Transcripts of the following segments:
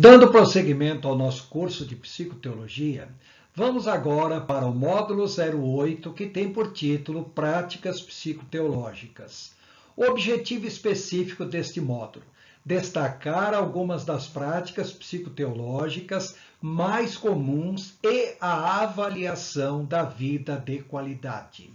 Dando prosseguimento ao nosso curso de psicoteologia, vamos agora para o módulo 08, que tem por título Práticas Psicoteológicas. O objetivo específico deste módulo: destacar algumas das práticas psicoteológicas mais comuns e a avaliação da vida de qualidade.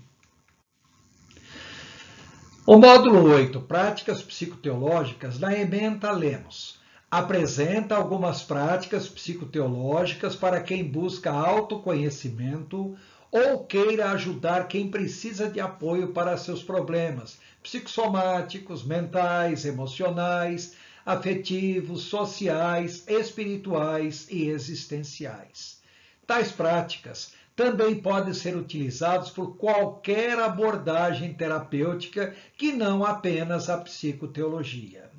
O módulo 8, Práticas Psicoteológicas, na emenda lemos apresenta algumas práticas psicoteológicas para quem busca autoconhecimento ou queira ajudar quem precisa de apoio para seus problemas psicossomáticos, mentais, emocionais, afetivos, sociais, espirituais e existenciais. Tais práticas também podem ser utilizadas por qualquer abordagem terapêutica que não apenas a psicoteologia.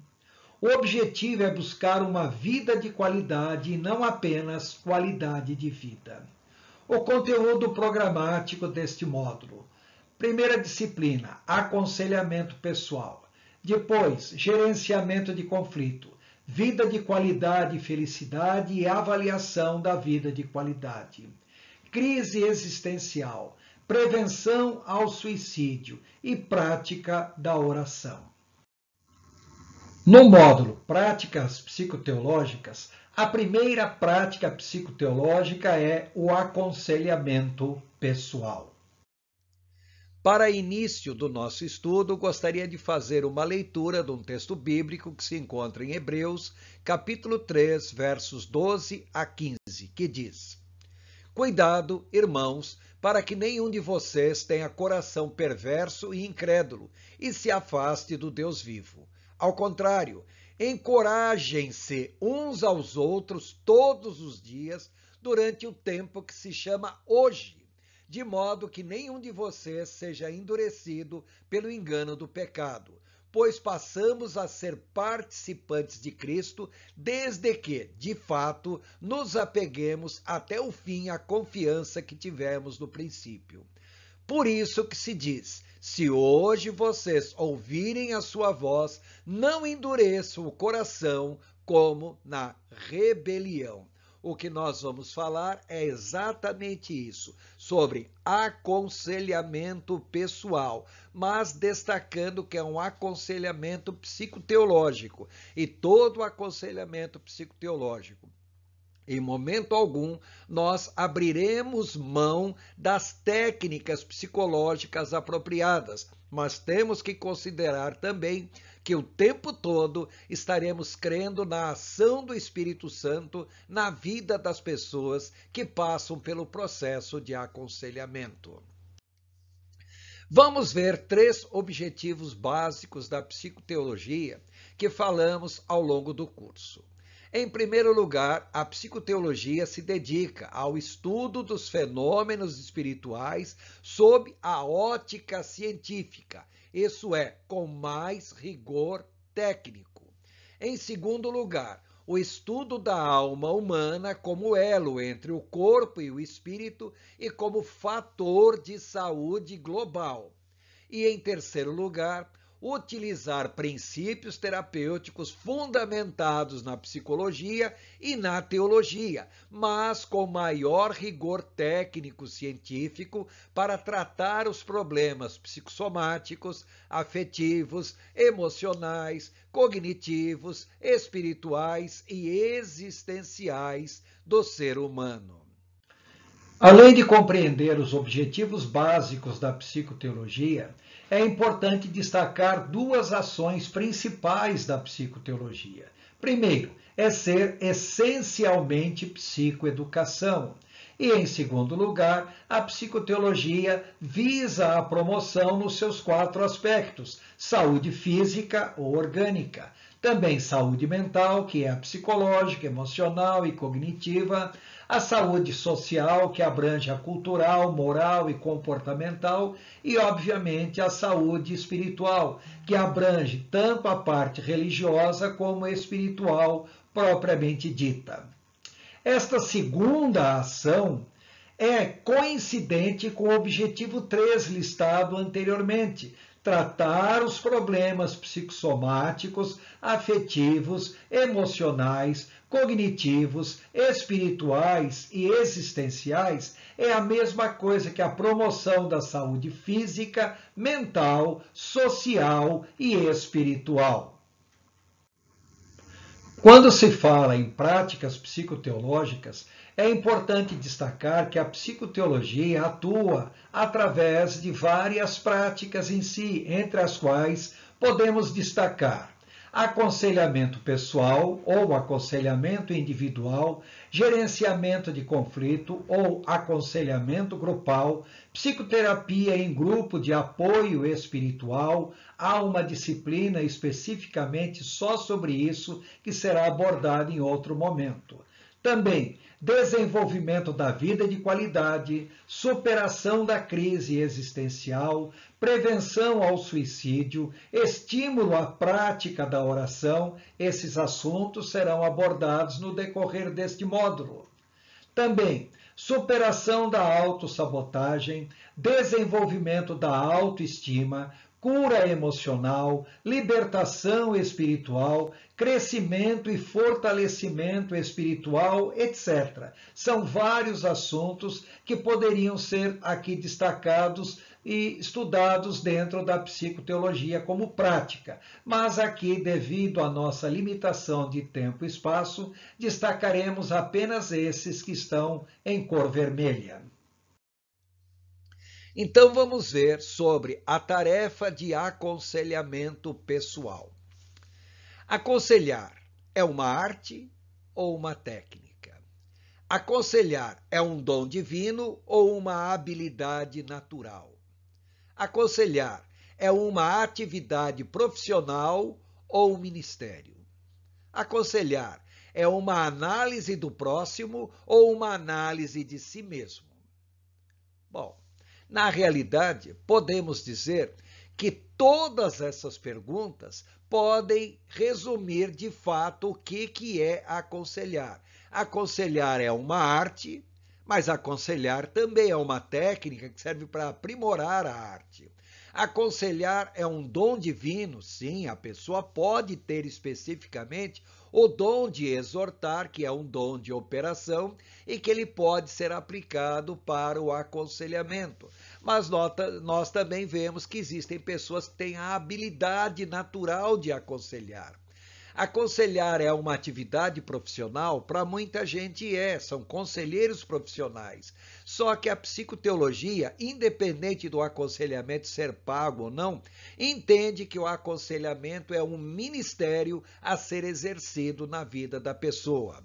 O objetivo é buscar uma vida de qualidade e não apenas qualidade de vida. O conteúdo programático deste módulo. Primeira disciplina: aconselhamento pessoal. Depois, gerenciamento de conflito, vida de qualidade e felicidade e avaliação da vida de qualidade. Crise existencial, prevenção ao suicídio e prática da oração. No módulo Práticas Psicoteológicas, a primeira prática psicoteológica é o aconselhamento pessoal. Para início do nosso estudo, gostaria de fazer uma leitura de um texto bíblico que se encontra em Hebreus, capítulo 3, versos 12 a 15, que diz: Cuidado, irmãos, para que nenhum de vocês tenha coração perverso e incrédulo e se afaste do Deus vivo. Ao contrário, encorajem-se uns aos outros todos os dias durante o tempo que se chama hoje, de modo que nenhum de vocês seja endurecido pelo engano do pecado, pois passamos a ser participantes de Cristo desde que, de fato, nos apeguemos até o fim à confiança que tivemos no princípio. Por isso que se diz: se hoje vocês ouvirem a sua voz, não endureçam o coração como na rebelião. O que nós vamos falar é exatamente isso, sobre aconselhamento pessoal, mas destacando que é um aconselhamento psicoteológico. E todo aconselhamento psicoteológico em momento algum, nós abriremos mão das técnicas psicológicas apropriadas, mas temos que considerar também que o tempo todo estaremos crendo na ação do Espírito Santo na vida das pessoas que passam pelo processo de aconselhamento. Vamos ver três objetivos básicos da psicoteologia que falamos ao longo do curso. Em primeiro lugar, a psicoteologia se dedica ao estudo dos fenômenos espirituais sob a ótica científica, isso é, com mais rigor técnico. Em segundo lugar, o estudo da alma humana como elo entre o corpo e o espírito e como fator de saúde global. E em terceiro lugar, utilizar princípios terapêuticos fundamentados na psicologia e na teologia, mas com maior rigor técnico-científico para tratar os problemas psicossomáticos, afetivos, emocionais, cognitivos, espirituais e existenciais do ser humano. Além de compreender os objetivos básicos da psicoteologia, é importante destacar duas ações principais da psicoteologia. Primeiro, é ser essencialmente psicoeducação. E, em segundo lugar, a psicoteologia visa a promoção nos seus quatro aspectos: saúde física ou orgânica, também saúde mental, que é a psicológica, emocional e cognitiva, a saúde social, que abrange a cultural, moral e comportamental, e, obviamente, a saúde espiritual, que abrange tanto a parte religiosa como a espiritual propriamente dita. Esta segunda ação é coincidente com o objetivo 3 listado anteriormente, tratar os problemas psicossomáticos, afetivos, emocionais, cognitivos, espirituais e existenciais é a mesma coisa que a promoção da saúde física, mental, social e espiritual. Quando se fala em práticas psicoteológicas, é importante destacar que a psicoteologia atua através de várias práticas em si, entre as quais podemos destacar aconselhamento pessoal ou aconselhamento individual, gerenciamento de conflito ou aconselhamento grupal, psicoterapia em grupo de apoio espiritual. Há uma disciplina especificamente só sobre isso que será abordada em outro momento. Também desenvolvimento da vida de qualidade, superação da crise existencial, prevenção ao suicídio, estímulo à prática da oração, esses assuntos serão abordados no decorrer deste módulo. Também superação da autossabotagem, desenvolvimento da autoestima, cura emocional, libertação espiritual, crescimento e fortalecimento espiritual, etc. São vários assuntos que poderiam ser aqui destacados e estudados dentro da psicoteologia como prática, mas aqui, devido à nossa limitação de tempo e espaço, destacaremos apenas esses que estão em cor vermelha. Então vamos ver sobre a tarefa de aconselhamento pessoal. Aconselhar é uma arte ou uma técnica? Aconselhar é um dom divino ou uma habilidade natural? Aconselhar é uma atividade profissional ou um ministério? Aconselhar é uma análise do próximo ou uma análise de si mesmo? Na realidade, podemos dizer que todas essas perguntas podem resumir de fato o que, que é aconselhar. Aconselhar é uma arte, mas aconselhar também é uma técnica que serve para aprimorar a arte. Aconselhar é um dom divino, sim, a pessoa pode ter especificamente o dom de exortar, que é um dom de operação e que ele pode ser aplicado para o aconselhamento. Mas nota, nós também vemos que existem pessoas que têm a habilidade natural de aconselhar. Aconselhar é uma atividade profissional? Para muita gente é, são conselheiros profissionais. Só que a psicoteologia, independente do aconselhamento ser pago ou não, entende que o aconselhamento é um ministério a ser exercido na vida da pessoa.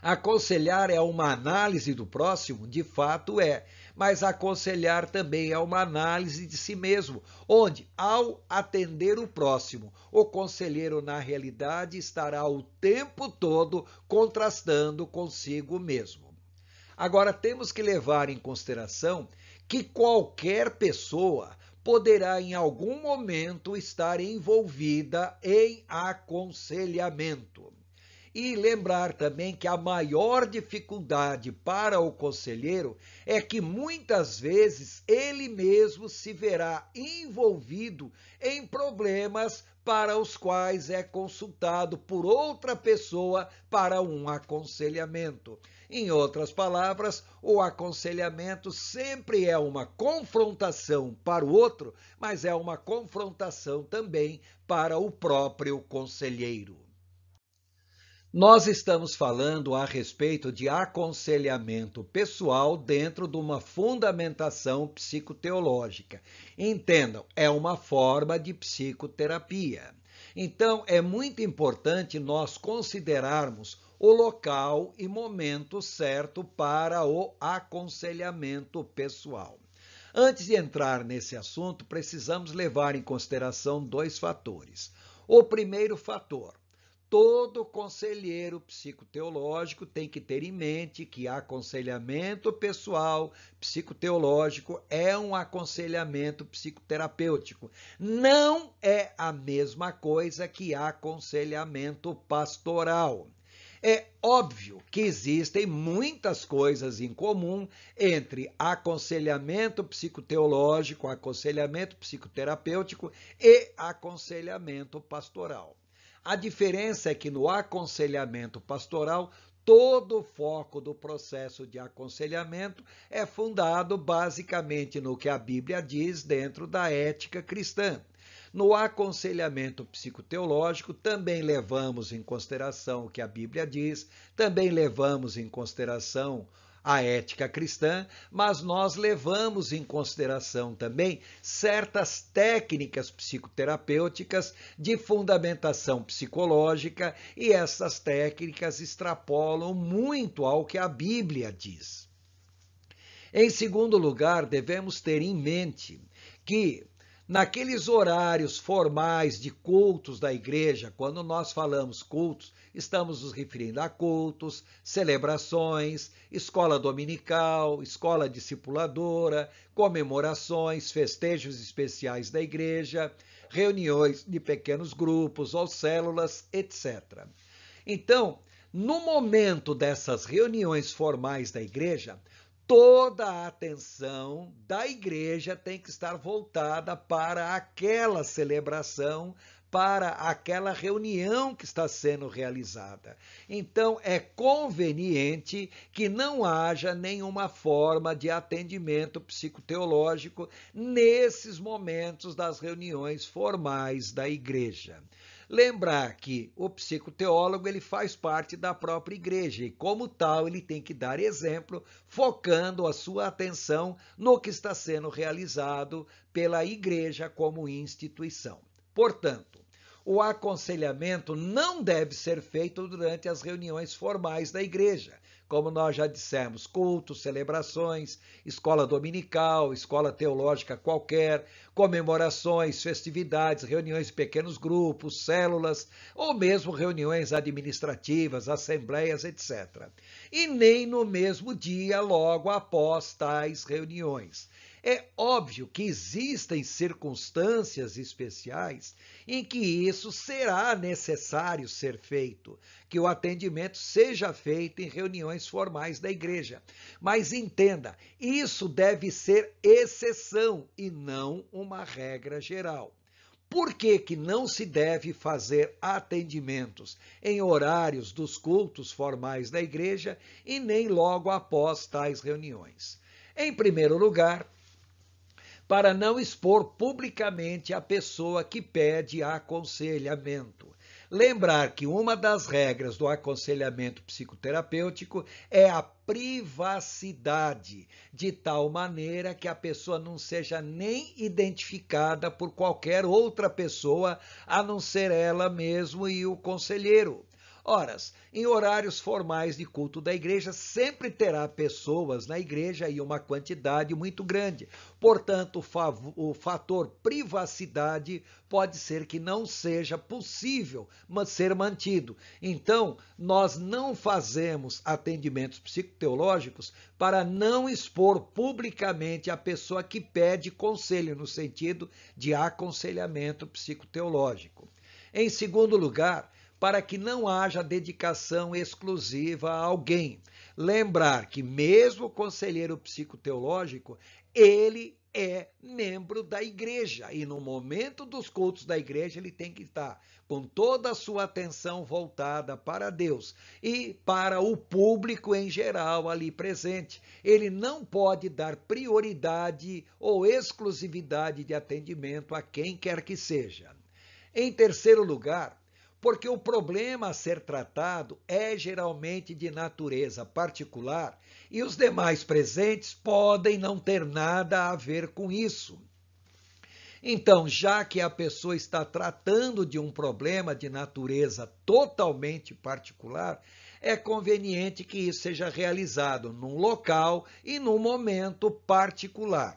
Aconselhar é uma análise do próximo? De fato é mas aconselhar também é uma análise de si mesmo, onde, ao atender o próximo, o conselheiro, na realidade, estará o tempo todo contrastando consigo mesmo. Agora, temos que levar em consideração que qualquer pessoa poderá em algum momento estar envolvida em aconselhamento. E lembrar também que a maior dificuldade para o conselheiro é que muitas vezes ele mesmo se verá envolvido em problemas para os quais é consultado por outra pessoa para um aconselhamento. Em outras palavras, o aconselhamento sempre é uma confrontação para o outro, mas é uma confrontação também para o próprio conselheiro. Nós estamos falando a respeito de aconselhamento pessoal dentro de uma fundamentação psicoteológica. Entendam, é uma forma de psicoterapia. Então, é muito importante nós considerarmos o local e momento certo para o aconselhamento pessoal. Antes de entrar nesse assunto, precisamos levar em consideração dois fatores. O primeiro fator, todo conselheiro psicoteológico tem que ter em mente que aconselhamento pessoal psicoteológico é um aconselhamento psicoterapêutico. Não é a mesma coisa que aconselhamento pastoral. É óbvio que existem muitas coisas em comum entre aconselhamento psicoteológico, aconselhamento psicoterapêutico e aconselhamento pastoral. A diferença é que no aconselhamento pastoral, todo o foco do processo de aconselhamento é fundado basicamente no que a Bíblia diz dentro da ética cristã. No aconselhamento psicoteológico, também levamos em consideração o que a Bíblia diz, também levamos em consideração a ética cristã, mas nós levamos em consideração também certas técnicas psicoterapêuticas de fundamentação psicológica e essas técnicas extrapolam muito ao que a Bíblia diz. Em segundo lugar, devemos ter em mente que Naqueles horários formais de cultos da igreja, quando nós falamos cultos, estamos nos referindo a cultos, celebrações, escola dominical, escola discipuladora, comemorações, festejos especiais da igreja, reuniões de pequenos grupos ou células, etc. Então, no momento dessas reuniões formais da igreja, toda a atenção da igreja tem que estar voltada para aquela celebração, para aquela reunião que está sendo realizada. Então, é conveniente que não haja nenhuma forma de atendimento psicoteológico nesses momentos das reuniões formais da igreja. Lembrar que o psicoteólogo ele faz parte da própria igreja e, como tal, ele tem que dar exemplo, focando a sua atenção no que está sendo realizado pela igreja como instituição. Portanto, o aconselhamento não deve ser feito durante as reuniões formais da igreja, como nós já dissemos, cultos, celebrações, escola dominical, escola teológica qualquer, comemorações, festividades, reuniões de pequenos grupos, células, ou mesmo reuniões administrativas, assembleias, etc. E nem no mesmo dia logo após tais reuniões. É óbvio que existem circunstâncias especiais em que isso será necessário ser feito, que o atendimento seja feito em reuniões formais da igreja. Mas entenda, isso deve ser exceção e não uma regra geral. Por que, que não se deve fazer atendimentos em horários dos cultos formais da igreja e nem logo após tais reuniões? Em primeiro lugar, para não expor publicamente a pessoa que pede aconselhamento. Lembrar que uma das regras do aconselhamento psicoterapêutico é a privacidade, de tal maneira que a pessoa não seja nem identificada por qualquer outra pessoa a não ser ela mesma e o conselheiro. Horas, em horários formais de culto da igreja, sempre terá pessoas na igreja e uma quantidade muito grande. Portanto, o fator privacidade pode ser que não seja possível ser mantido. Então, nós não fazemos atendimentos psicoteológicos para não expor publicamente a pessoa que pede conselho, no sentido de aconselhamento psicoteológico. Em segundo lugar, para que não haja dedicação exclusiva a alguém. Lembrar que, mesmo o conselheiro psicoteológico, ele é membro da igreja e no momento dos cultos da igreja ele tem que estar com toda a sua atenção voltada para Deus e para o público em geral ali presente. Ele não pode dar prioridade ou exclusividade de atendimento a quem quer que seja. Em terceiro lugar, porque o problema a ser tratado é geralmente de natureza particular e os demais presentes podem não ter nada a ver com isso. Então, já que a pessoa está tratando de um problema de natureza totalmente particular, é conveniente que isso seja realizado num local e num momento particular.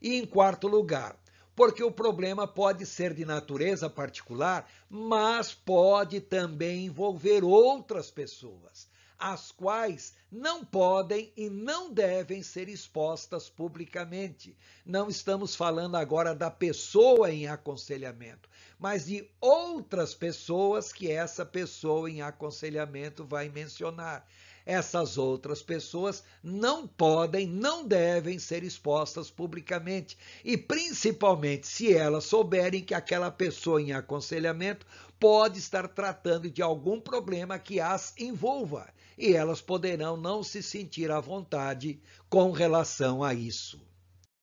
E em quarto lugar, porque o problema pode ser de natureza particular, mas pode também envolver outras pessoas, as quais não podem e não devem ser expostas publicamente. Não estamos falando agora da pessoa em aconselhamento, mas de outras pessoas que essa pessoa em aconselhamento vai mencionar. Essas outras pessoas não podem, não devem ser expostas publicamente e, principalmente, se elas souberem que aquela pessoa em aconselhamento pode estar tratando de algum problema que as envolva e elas poderão não se sentir à vontade com relação a isso.